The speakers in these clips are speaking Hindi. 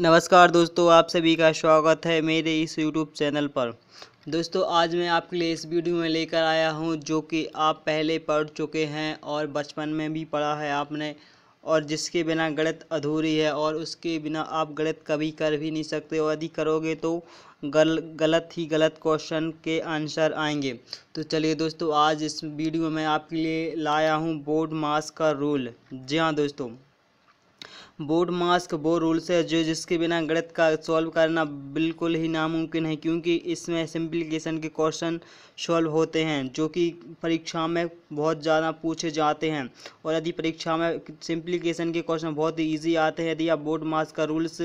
नमस्कार दोस्तों आप सभी का स्वागत है मेरे इस यूट्यूब चैनल पर दोस्तों आज मैं आपके लिए इस वीडियो में लेकर आया हूं जो कि आप पहले पढ़ चुके हैं और बचपन में भी पढ़ा है आपने और जिसके बिना गणित अधूरी है और उसके बिना आप गणित कभी कर भी नहीं सकते और यदि करोगे तो गल गलत ही गलत क्वेश्चन के आंसर आएंगे तो चलिए दोस्तों आज इस वीडियो में आपके लिए लाया हूँ बोर्ड मास का रूल जी हाँ दोस्तों बोर्ड मास्क वो रूल्स है जो जिसके बिना गणित का सॉल्व करना बिल्कुल ही नामुमकिन है क्योंकि इसमें सिंप्लीकेशन के क्वेश्चन सॉल्व होते हैं जो कि परीक्षा में बहुत ज़्यादा पूछे जाते हैं और यदि परीक्षा में सिंप्लीकेशन के क्वेश्चन बहुत ही ईजी आते हैं यदि आप बोर्ड मास्क का रूल्स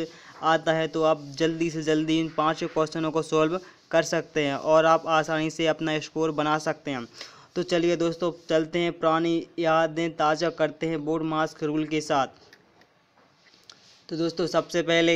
आता है तो आप जल्दी से जल्दी इन पाँचों क्वेश्चनों को सॉल्व कर सकते हैं और आप आसानी से अपना स्कोर बना सकते हैं तो चलिए दोस्तों चलते हैं पुरानी यादें ताज़ा करते हैं बोर्ड मास्क रूल के साथ तो दोस्तों सबसे पहले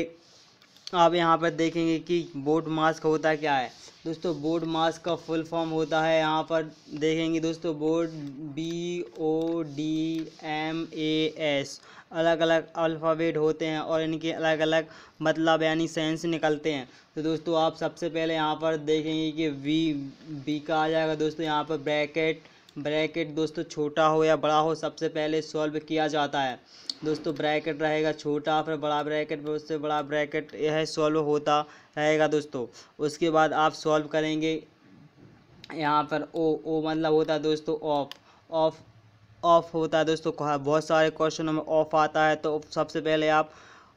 आप यहाँ पर देखेंगे कि बोर्ड मास्क होता क्या है दोस्तों बोर्ड मास्क का फुल फॉर्म होता है यहाँ पर देखेंगे दोस्तों बोर्ड B O D M A S अलग अलग अल्फ़ाबेट होते हैं और इनके अलग अलग मतलब यानी सेंस निकलते हैं तो दोस्तों आप सबसे पहले यहाँ पर देखेंगे कि वी बी का आ जाएगा दोस्तों यहाँ पर ब्रैकेट ब्रैकेट दोस्तों छोटा हो या बड़ा हो सबसे पहले सॉल्व किया जाता है दोस्तों ब्रैकेट रहेगा छोटा फिर बड़ा ब्रैकेट फिर उससे बड़ा ब्रैकेट यह सॉल्व होता रहेगा दोस्तों उसके बाद आप सॉल्व करेंगे यहाँ पर ओ ओ मतलब होता है दोस्तों ऑफ ऑफ ऑफ होता है दोस्तों बहुत सारे क्वेश्चनों में ऑफ आता है तो सबसे पहले आप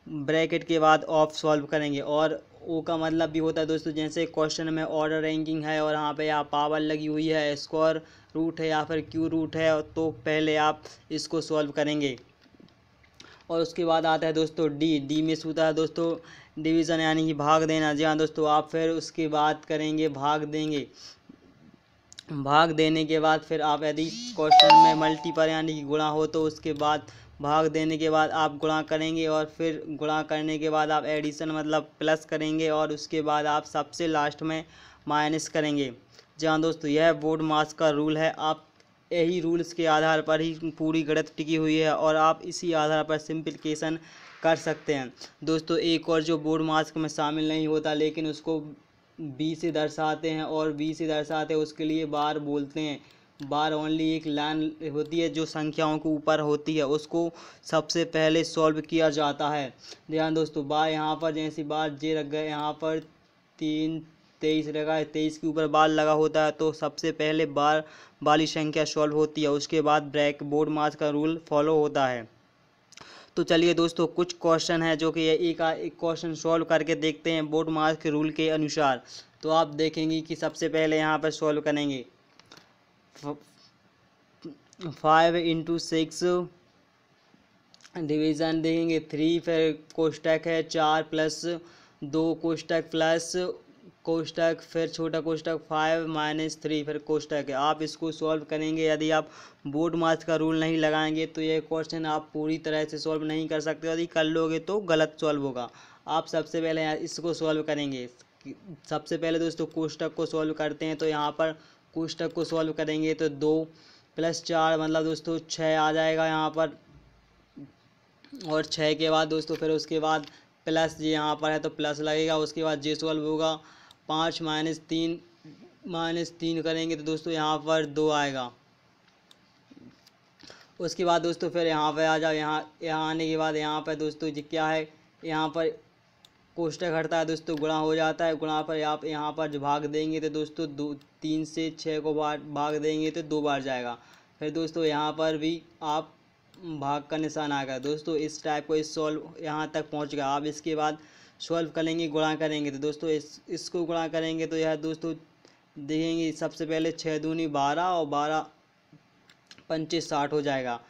ब्रैकेट के बाद ऑफ सॉल्व करेंगे और ओ का मतलब भी होता है दोस्तों जैसे क्वेश्चन में ऑर्डर रैंकिंग है और यहाँ पे आप पावर लगी हुई है स्क्वायर रूट है या फिर क्यू रूट है तो पहले आप इसको सॉल्व करेंगे और उसके बाद आता है दोस्तों डी डी में होता है दोस्तों डिवीज़न यानी कि भाग देना जी हाँ दोस्तों आप फिर उसकी बात करेंगे भाग देंगे भाग देने के बाद फिर आप यदि क्वेश्चन में मल्टीपल यानी कि गुणा हो तो उसके बाद भाग देने के बाद आप गुणा करेंगे और फिर गुणा करने के बाद आप एडिशन मतलब प्लस करेंगे और उसके बाद आप सबसे लास्ट में माइनस करेंगे जी हाँ दोस्तों यह बोर्ड मास का रूल है आप यही रूल्स के आधार पर ही पूरी गणित टिकी हुई है और आप इसी आधार पर सिंप्लीकेशन कर सकते हैं दोस्तों एक और जो बोर्ड मास्क में शामिल नहीं होता लेकिन उसको बी से दर्शाते हैं और बी से दर्शाते हैं उसके लिए बार बोलते हैं बार ओनली एक लाइन होती है जो संख्याओं के ऊपर होती है उसको सबसे पहले सॉल्व किया जाता है ध्यान दोस्तों बार यहाँ पर जैसी बार जे रख गए यहाँ पर तीन तेईस लगा है तेईस के ऊपर बार लगा होता है तो सबसे पहले बार वाली संख्या सॉल्व होती है उसके बाद ब्रैक बोर्ड मार्च का रूल फॉलो होता है तो चलिए दोस्तों कुछ क्वेश्चन है जो कि एक एक क्वेश्चन सॉल्व करके देखते हैं बोर्ड मार्च के रूल के अनुसार तो आप देखेंगे कि सबसे पहले यहाँ पर सॉल्व करेंगे फाइव इंटू सिक्स डिवीज़न देंगे थ्री फिर कोष्टक है चार प्लस दो कोष्टक प्लस कोष्टक फिर छोटा कोष्टक फाइव माइनस थ्री फिर कोष्टक है आप इसको सॉल्व करेंगे यदि आप बोर्ड मार्च का रूल नहीं लगाएंगे तो ये क्वेश्चन आप पूरी तरह से सॉल्व नहीं कर सकते यदि कर लोगे तो गलत सॉल्व होगा आप सबसे पहले इसको सॉल्व करेंगे सबसे पहले दोस्तों कोष्टक को सॉल्व करते हैं तो यहाँ पर कोष्टक को सॉल्व करेंगे तो दो प्लस चार मतलब दोस्तों छः आ जाएगा यहाँ पर और छः के बाद दोस्तों फिर उसके बाद प्लस ये यहाँ पर है तो प्लस लगेगा उसके बाद जे सॉल्व होगा पाँच माइनस तीन माइनस तीन करेंगे तो दोस्तों यहाँ पर दो आएगा उसके बाद दोस्तों फिर यहाँ पर आ जाओ यहाँ यहाँ आने के बाद यहाँ पर दोस्तों जी क्या है यहाँ पर कोष्टक हटता है दोस्तों गुणा हो जाता है गुणा पर आप यहाँ पर जो भाग देंगे तो दोस्तों दो तीन से छः को बार भाग देंगे तो दो बार जाएगा फिर दोस्तों यहाँ पर भी आप भाग का निशान आ गया दोस्तों इस टाइप को इस सॉल्व यहाँ तक पहुँच गया आप इसके बाद सॉल्व करेंगे गुणा करेंगे तो दोस्तों इस इसको गुणा करेंगे तो यह दोस्तों देखेंगे सबसे पहले छः दूनी बारह और बारह पंचे साठ हो जाएगा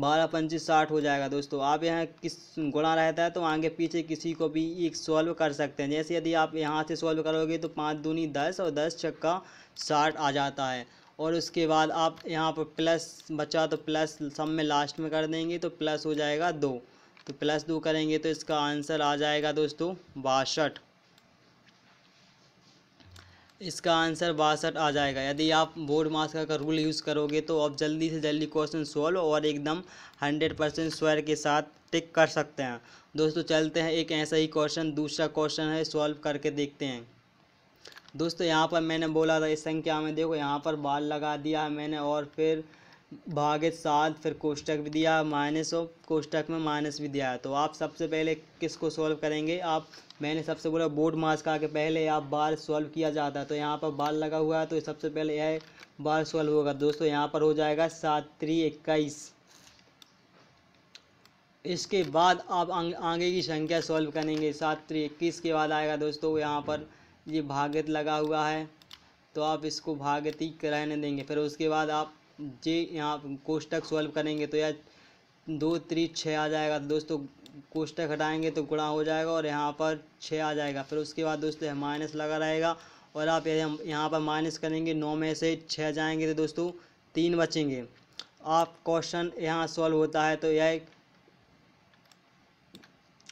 बारह पंची साठ हो जाएगा दोस्तों आप यहाँ किस गुणा रहता है तो आगे पीछे किसी को भी एक सॉल्व कर सकते हैं जैसे यदि आप यहाँ से सॉल्व करोगे तो पाँच दूनी दस और दस छक्का साठ आ जाता है और उसके बाद आप यहाँ पर प्लस बचा तो प्लस सम में लास्ट में कर देंगे तो प्लस हो जाएगा दो तो प्लस दो करेंगे तो इसका आंसर आ जाएगा दोस्तों बासठ इसका आंसर बासठ आ जाएगा यदि आप बोर्ड मास्कर का रूल यूज़ करोगे तो आप जल्दी से जल्दी क्वेश्चन सॉल्व और एकदम हंड्रेड परसेंट स्वयर के साथ टिक कर सकते हैं दोस्तों चलते हैं एक ऐसा ही क्वेश्चन दूसरा क्वेश्चन है सॉल्व करके देखते हैं दोस्तों यहाँ पर मैंने बोला था इस संख्या में देखो यहाँ पर बाल लगा दिया है मैंने और फिर भागे सात फिर कोष्टक भी दिया माइनस ऑफ कोष्टक में माइनस भी दिया तो आप सबसे पहले किसको सॉल्व करेंगे आप मैंने सबसे बोला बोर्ड मास का के पहले आप बार सॉल्व किया जाता है तो यहाँ पर बार लगा हुआ है तो सबसे पहले यह बार सॉल्व होगा दोस्तों यहाँ पर हो जाएगा सात त्री इक्कीस इसके बाद आप आगे की संख्या सॉल्व करेंगे सात त्री इक्कीस के बाद आएगा दोस्तों यहाँ पर ये भागत लगा हुआ है तो आप इसको भागती रहने देंगे फिर उसके बाद आप जे यहाँ कोष्टक सॉल्व करेंगे तो यार दो त्री छः आ जाएगा तो दोस्तों कोष्टक हटाएंगे तो गुणा हो जाएगा और यहाँ पर छः आ जाएगा फिर उसके बाद दोस्तों माइनस लगा रहेगा और आप यदि यहाँ पर माइनस करेंगे नौ में से छः जाएंगे तो दोस्तों तीन बचेंगे आप क्वेश्चन यहाँ सॉल्व होता है तो यह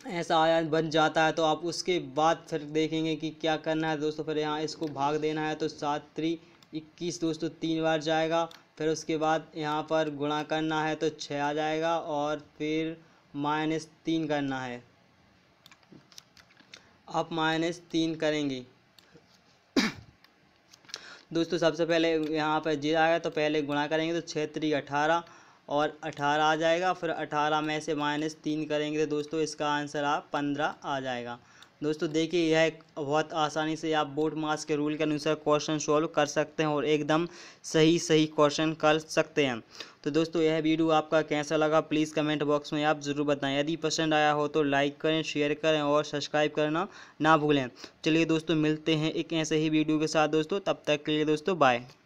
ऐसा आया बन जाता है तो आप उसके बाद फिर देखेंगे कि क्या करना है दोस्तों फिर यहाँ इसको भाग देना है तो सात त्री इक्कीस दोस्तों तीन बार जाएगा फिर उसके बाद यहाँ पर गुणा करना है तो छः आ जाएगा और फिर माइनस तीन करना है आप माइनस तीन करेंगे दोस्तों सबसे पहले यहाँ पर आ गया तो पहले गुणा करेंगे तो छः त्री अठारह और अठारह आ जाएगा फिर अठारह में से माइनस तीन करेंगे तो दोस्तों इसका आंसर आप पंद्रह आ जाएगा दोस्तों देखिए यह बहुत आसानी से आप बोर्ड मार्क्स के रूल के अनुसार क्वेश्चन सॉल्व कर सकते हैं और एकदम सही सही क्वेश्चन कर सकते हैं तो दोस्तों यह वीडियो आपका कैसा लगा प्लीज़ कमेंट बॉक्स में आप ज़रूर बताएं यदि पसंद आया हो तो लाइक करें शेयर करें और सब्सक्राइब करना ना भूलें चलिए दोस्तों मिलते हैं एक ऐसे ही वीडियो के साथ दोस्तों तब तक के लिए दोस्तों बाय